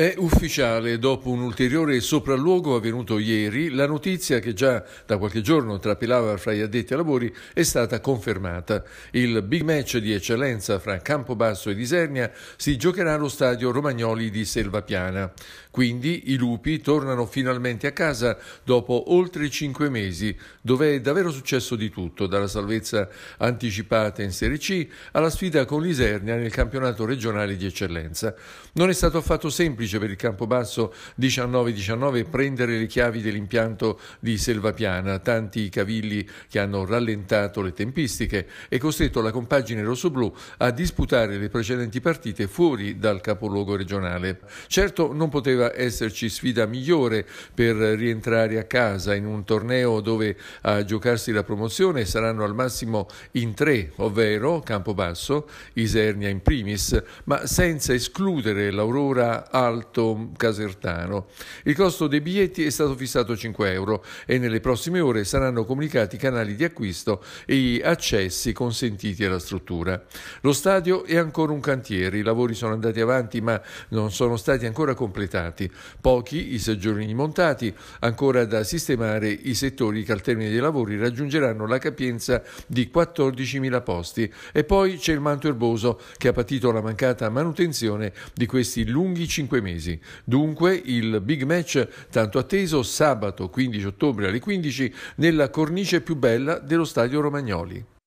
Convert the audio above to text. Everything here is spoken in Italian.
È ufficiale, dopo un ulteriore sopralluogo avvenuto ieri, la notizia che già da qualche giorno trapelava fra gli addetti ai lavori è stata confermata. Il big match di eccellenza fra Campobasso e Disernia si giocherà allo stadio Romagnoli di Selvapiana. Quindi i lupi tornano finalmente a casa dopo oltre cinque mesi, dove è davvero successo di tutto, dalla salvezza anticipata in Serie C alla sfida con l'Isernia nel campionato regionale di eccellenza. Non è stato affatto semplice 16 per il Campobasso 19-19 prendere le chiavi dell'impianto di Selvapiana, tanti cavilli che hanno rallentato le tempistiche e costretto la compagine rossoblù a disputare le precedenti partite fuori dal capoluogo regionale. Certo non poteva esserci sfida migliore per rientrare a casa in un torneo dove a giocarsi la promozione saranno al massimo in tre, ovvero Campobasso, Isernia in primis, ma senza escludere l'Aurora Al Alto Casertano. Il costo dei biglietti è stato fissato a 5 euro e nelle prossime ore saranno comunicati i canali di acquisto e gli accessi consentiti alla struttura. Lo stadio è ancora un cantiere, i lavori sono andati avanti ma non sono stati ancora completati. Pochi i seggiolini montati, ancora da sistemare i settori che al termine dei lavori raggiungeranno la capienza di 14.000 posti. E poi c'è il manto erboso che ha patito la mancata manutenzione di questi lunghi 5 9 mesi. Dunque il big match tanto atteso sabato 15 ottobre alle 15 nella cornice più bella dello stadio Romagnoli.